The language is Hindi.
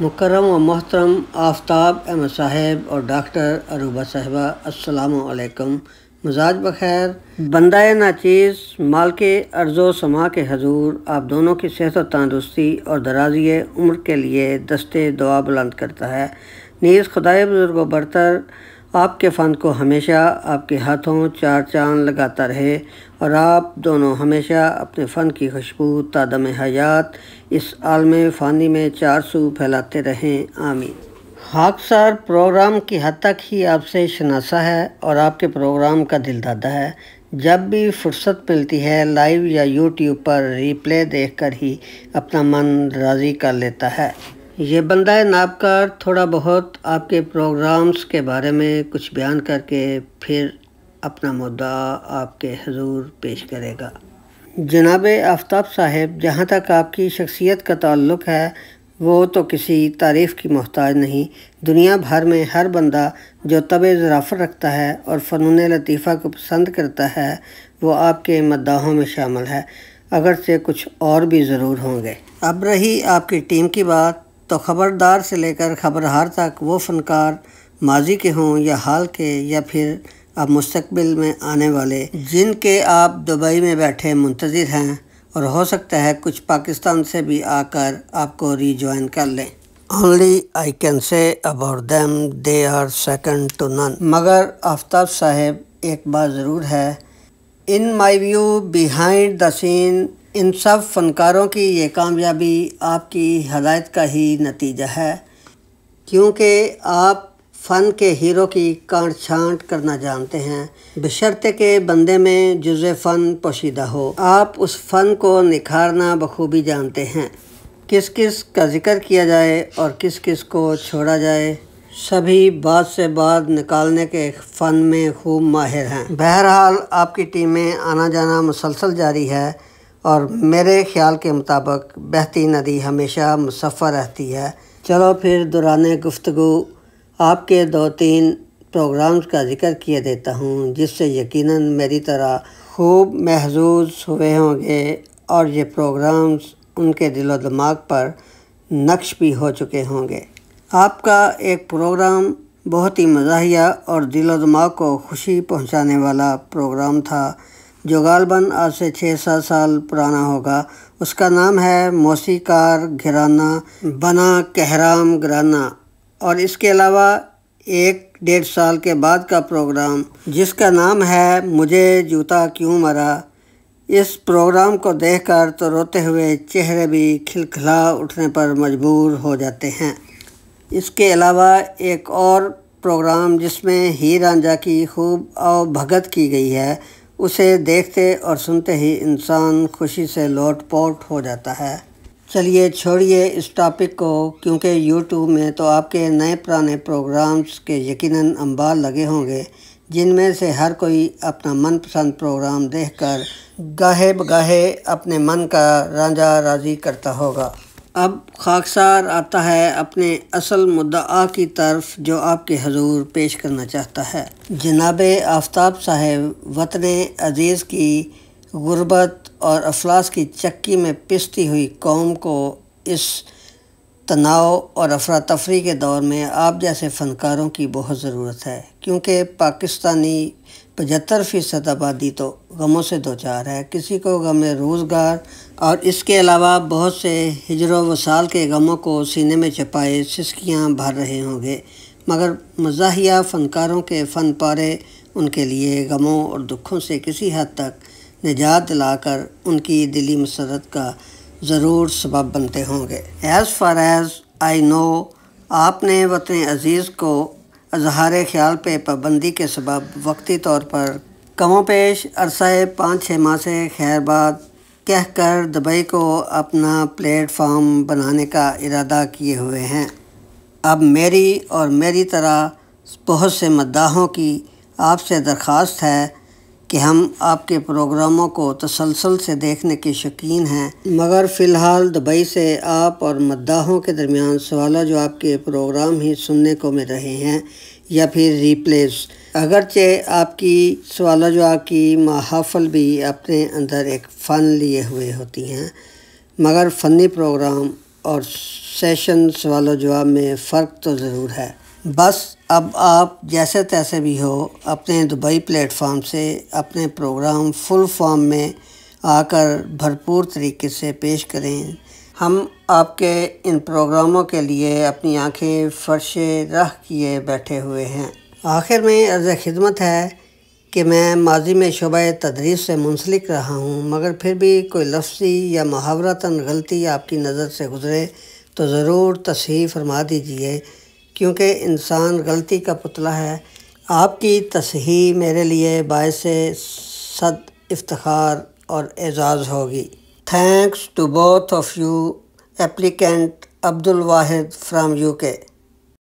मुकरम व मोहतरम आफ्ताब अहमद साहेब और डॉक्टर अरूबा साहबा असलकम मजाज बखैर चीज़ नाचीज़ के अर्ज़ो समा के हजूर आप दोनों की सेहत व तंदरुस्ती और दराजी उम्र के लिए दस्ते दुआ बुलंद करता है नीज़ खुदाए बुज़ुर्ग बरतर आपके फ़न को हमेशा आपके हाथों चार चांद लगाता रहे और आप दोनों हमेशा अपने फ़न की खुशबू तादम हयात इस आलम फ़ानी में चार सू फैलाते रहें आमीन हाकसार प्रोग्राम की हद तक ही आपसे शनासा है और आपके प्रोग्राम का दिल दादा है जब भी फुर्सत मिलती है लाइव या यूट्यूब पर रिप्ले देखकर ही अपना मन राज़ी कर लेता है ये बंदा नापकार थोड़ा बहुत आपके प्रोग्राम्स के बारे में कुछ बयान करके फिर अपना मुद्दा आपके हजूर पेश करेगा जनाब आफ्ताब साहब जहाँ तक आपकी शख्सियत का ताल्लुक है वो तो किसी तारीफ़ की मोहताज नहीं दुनिया भर में हर बंदा जो तब ज़राफ़र रखता है और फ़नून लतीफ़ा को पसंद करता है वो आपके मद्दाहों में शामिल है अगर से कुछ और भी ज़रूर होंगे अब रही आपकी टीम की बात तो ख़बरदार से लेकर खबरहार तक वो फ़नकार माजी के हों या हाल के या फिर अब मुस्तबिल में आने वाले जिनके आप दुबई में बैठे मुंतज़र हैं और हो सकता है कुछ पाकिस्तान से भी आकर आपको रिजॉइन कर लें only I can say about them they are second to none मगर आफ्ताब साहेब एक बात ज़रूर है in my view behind the scene इन सब फ़नकारों की ये कामयाबी आपकी हदायत का ही नतीजा है क्योंकि आप फ़न के हीरो की काट छांट करना जानते हैं बशर्ते के बंदे में जुज़ फ़न पोशीदा हो आप उस फ़न को निखारना बखूबी जानते हैं किस किस का जिक्र किया जाए और किस किस को छोड़ा जाए सभी बात से बात निकालने के फ़न में खूब माहिर हैं बहरहाल आपकी टीम में आना जाना मुसलसल जारी है और मेरे ख्याल के मुताबिक बहती नदी हमेशा मुसफ़र रहती है चलो फिर दौरान गुफ्तु आपके दो तीन प्रोग्राम्स का जिक्र किए देता हूँ जिससे यकीनन मेरी तरह खूब महजूज हुए होंगे और ये प्रोग्राम्स उनके दिलो दिमाग पर नक्श भी हो चुके होंगे आपका एक प्रोग्राम बहुत ही मज़ाहिया और दिलो दिमाग को खुशी पहुँचाने वाला प्रोग्राम था जो गालबन आज से छः सात साल पुराना होगा उसका नाम है मौसीकार घराना बना कहराम घराना और इसके अलावा एक डेढ़ साल के बाद का प्रोग्राम जिसका नाम है मुझे जूता क्यों मरा इस प्रोग्राम को देखकर तो रोते हुए चेहरे भी खिलखिला उठने पर मजबूर हो जाते हैं इसके अलावा एक और प्रोग्राम जिसमें ही रांझा की खूब और भगत की गई है उसे देखते और सुनते ही इंसान खुशी से लोटपोट हो जाता है चलिए छोड़िए इस टॉपिक को क्योंकि YouTube में तो आपके नए पुराने प्रोग्राम्स के यकीनन अंबार लगे होंगे जिनमें से हर कोई अपना मनपसंद प्रोग्राम देखकर गाहे बगाहे अपने मन का रांझा राजी करता होगा अब खाकसार आता है अपने असल मुद्दा की तरफ जो आपके हजूर पेश करना चाहता है जनाब आफ्ताब साहेब वतन अजीज़ की गुर्बत और अफलास की चक्की में पिसती हुई कौम को इस तनाव और अफरा तफरी के दौर में आप जैसे फ़नकारों की बहुत ज़रूरत है क्योंकि पाकिस्तानी पचहत्तर फ़ीसद आबादी तो गमों से दो चार है किसी को गम रोज़गार और इसके अलावा बहुत से हिजर वसाल के गमों को सीने में छपाए सिसकियाँ भर रहे होंगे मगर मजाहिया फ़नकारों के फ़न पारे उनके लिए गमों और दुखों से किसी हद तक निजात दिलाकर उनकी दिली मसरत का ज़रूर सबब बनते होंगे as far as I know आपने वतन अज़ीज़ को अजहार ख्याल पे पाबंदी के सबब वक्ती तौर पर कमों पेश अरसाए पाँच छः माह से खैर कह कर दुबई को अपना प्लेटफॉर्म बनाने का इरादा किए हुए हैं अब मेरी और मेरी तरह बहुत से मद्दाहों की आपसे दरख्वास्त है कि हम आपके प्रोग्रामों को तसलसल से देखने के शौकीन हैं मगर फ़िलहाल दुबई से आप और मद्दाहों के दरमियान सवाल जो आपके प्रोग्राम ही सुनने को मिल रहे हैं या फिर रिप्लेस अगरचे आपकी सवाल जो आपकी महाफल भी अपने अंदर एक फ़न लिए हुए होती हैं मगर फ़नी प्रोग्राम और सेशन सवाल जवाब में फ़र्क तो ज़रूर है बस अब आप जैसे तैसे भी हो अपने दुबई प्लेटफॉर्म से अपने प्रोग्राम फुल फॉर्म में आकर भरपूर तरीके से पेश करें हम आपके इन प्रोग्रामों के लिए अपनी आंखें फर्श रख किए बैठे हुए हैं आखिर में अर्ज़ खिदमत है कि मैं माजी में शुबा तदरीस से मुंसलिक रहा हूँ मगर फिर भी कोई लफ्सी या मुहावरता गलती आपकी नज़र से गुज़रे तो ज़रूर तस्हीफ़ फरमा दीजिए क्योंकि इंसान गलती का पुतला है आपकी तसही मेरे लिए बायस सद इफ्तार और एजाज़ होगी thanks to both of you applicant Abdul Wahid from UK